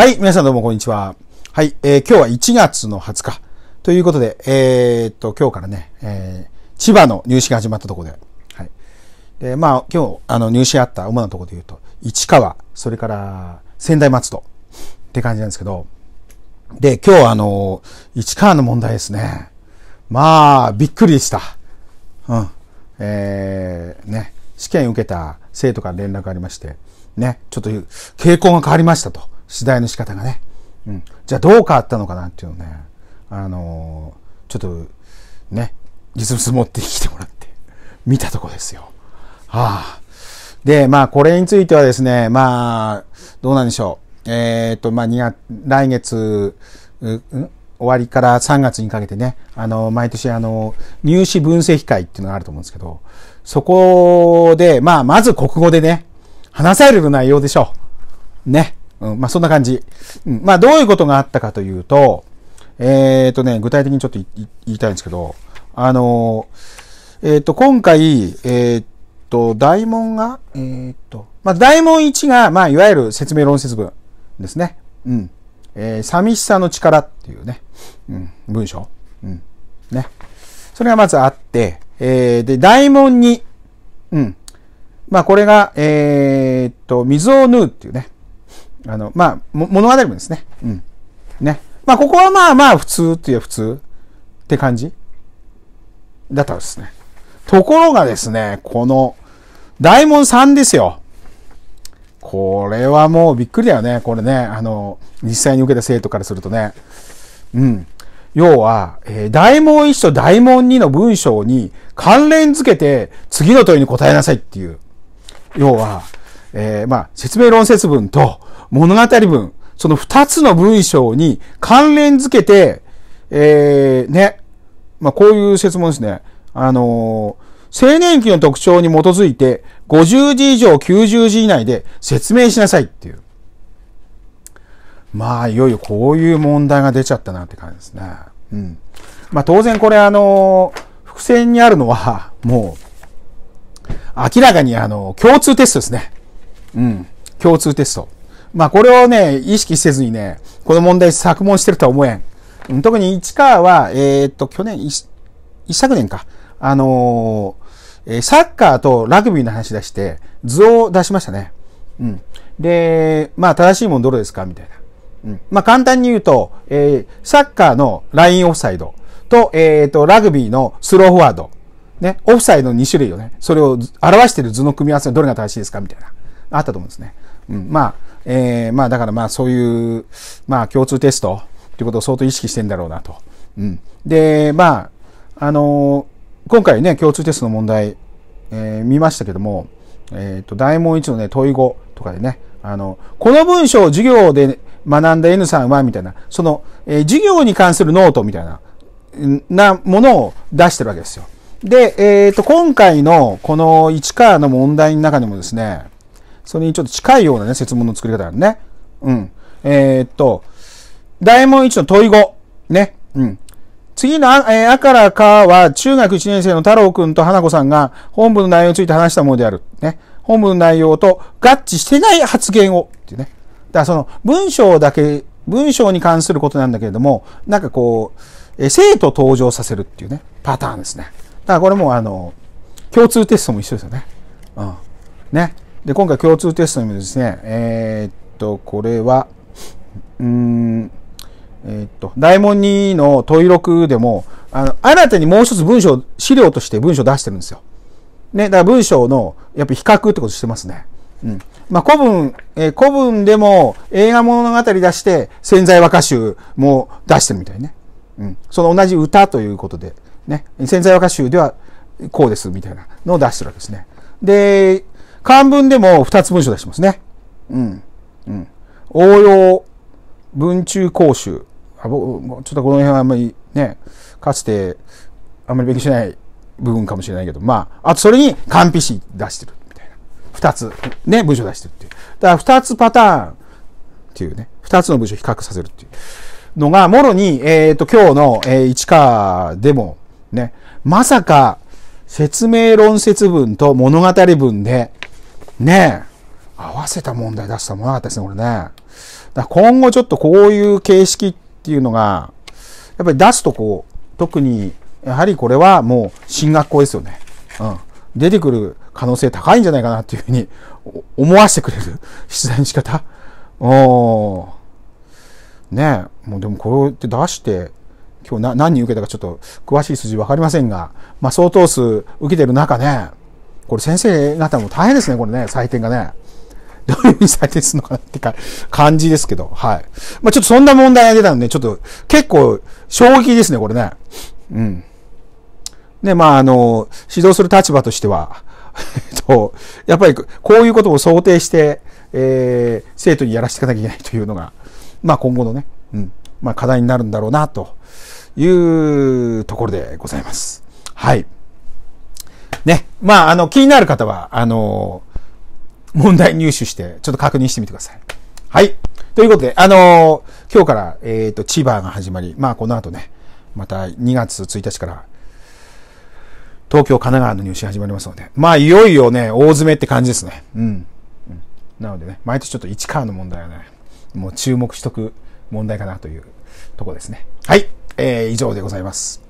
はい、皆さんどうもこんにちは。はい、えー、今日は1月の20日。ということで、えー、っと、今日からね、えー、千葉の入試が始まったところで、はい。で、まあ、今日、あの、入試あった主なところで言うと、市川、それから、仙台松戸、って感じなんですけど、で、今日あの、市川の問題ですね。まあ、びっくりした。うん。えー、ね、試験受けた生徒から連絡がありまして、ね、ちょっと傾向が変わりましたと。取材の仕方がね、うん、じゃあどう変わったのかなっていうのねあのー、ちょっとね実物持ってきてもらって見たとこですよ。はあ。で、まあこれについてはですね、まあどうなんでしょう。えー、っと、まあ2月、来月、うん終わりから3月にかけてね、あの、毎年あの、入試分析会っていうのがあると思うんですけど、そこで、まあ、まず国語でね、話される内容でしょう。ね。うん、まあそんな感じ。うん、まあどういうことがあったかというと、えっ、ー、とね、具体的にちょっと言いたいんですけど、あの、えっ、ー、と、今回、えっ、ー、と、大門が、えっ、と、まあ大門1が、まあいわゆる説明論説文ですね。うん。えー、寂しさの力っていうね、うん、文章。うん。ね。それがまずあって、えー、で、大門2。うん。まあ、これが、えー、っと、水を縫うっていうね。あの、まあ、物語文ですね。うん。ね。まあ、ここはまあまあ、普通っていう普通って感じだったんですね。ところがですね、この、大門さんですよ。これはもうびっくりだよね。これね、あの、実際に受けた生徒からするとね。うん。要は、えー、大門1と大門2の文章に関連付けて次の問いに答えなさいっていう。要は、えー、まあ、説明論説文と物語文、その二つの文章に関連づけて、えー、ね。まあ、こういう説問ですね。あのー、青年期の特徴に基づいて、50字以上90字以内で説明しなさいっていう。まあ、いよいよこういう問題が出ちゃったなって感じですね。うん。まあ、当然これあのー、伏線にあるのは、もう、明らかにあの、共通テストですね。うん。共通テスト。まあこれをね、意識せずにね、この問題作問してるとは思えん。特に市川は、えー、っと、去年、一昨年か。あのー、サッカーとラグビーの話出して、図を出しましたね。うん。で、まあ正しいもんどれですかみたいな。うん。まあ簡単に言うと、えー、サッカーのラインオフサイドと、えー、っと、ラグビーのスローフォワード。ね、オフサイドの2種類をね、それを表している図の組み合わせはどれが正しいですかみたいな。あったと思うんですね。うん。まあ、えー、まあだからまあそういう、まあ共通テストっていうことを相当意識してんだろうなと。うん。で、まあ、あのー、今回ね、共通テストの問題、えー、見ましたけども、えっ、と、大問一のね、問い語とかでね、あの、この文章を授業で学んだ N さんは、みたいな、その、え授業に関するノートみたいな、なものを出してるわけですよ。で、えっ、と、今回のこの市川の問題の中にもですね、それにちょっと近いようなね、設問の作り方なんね。うん。えー、っと、大問1の問い語。ね。うん。次のあ、えー、あからかは、中学1年生の太郎くんと花子さんが、本部の内容について話したものである。ね。本部の内容と合致してない発言を。っていうね。だからその、文章だけ、文章に関することなんだけれども、なんかこう、えー、生徒登場させるっていうね、パターンですね。だからこれもあの、共通テストも一緒ですよね。うん。ね。で、今回共通テストにもですね、えー、っと、これは、うん、えー、っと、大問2の問い録でも、あの、新たにもう一つ文章、資料として文章出してるんですよ。ね、だから文章の、やっぱ比較ってことしてますね。うん。まあ、古文、えー、古文でも映画物語出して、潜在和歌集も出してるみたいね。うん。その同じ歌ということで、ね。潜在和歌集ではこうです、みたいなのを出してるわけですね。で、漢文でも二つ文章出しますね。うん。うん。応用、文中講習。あ僕、ちょっとこの辺はあんまりね、かつてあんまり勉強しない部分かもしれないけど、まあ、あとそれに漢備詞出してるみたいな。二つ、ね、文章出してるっていう。だから二つパターンっていうね、二つの文章を比較させるっていうのが、もろに、えっ、ー、と、今日の、えー、市川でもね、まさか説明論説文と物語文で、ねえ、合わせた問題出したもんなかったですね、これね。だ今後ちょっとこういう形式っていうのが、やっぱり出すとこう、特に、やはりこれはもう進学校ですよね。うん。出てくる可能性高いんじゃないかなっていうふうに思わせてくれる出題の仕方。おー。ねえ、もうでもこれって出して、今日何人受けたかちょっと詳しい数字わかりませんが、まあ相当数受けてる中ね、これ先生方も大変ですね、これね、採点がね。どういうふうに採点するのかなってか感じですけど、はい。まあ、ちょっとそんな問題が出たんで、ちょっと結構衝撃ですね、これね。うん。で、まあ、あの、指導する立場としては、えっと、やっぱりこういうことを想定して、えー、生徒にやらせていかなきゃいけないというのが、まあ、今後のね、うん、まあ、課題になるんだろうな、というところでございます。はい。ね。まあ、あの、気になる方は、あの、問題入手して、ちょっと確認してみてください。はい。ということで、あの今日から、えっ、ー、と、千葉が始まり、まあ、この後ね、また2月1日から、東京、神奈川の入試始まりますので、まあ、いよいよね、大詰めって感じですね。うん。うん、なのでね、毎年ちょっと市川の問題はね、もう注目しとく問題かなというとこですね。はい。えー、以上でございます。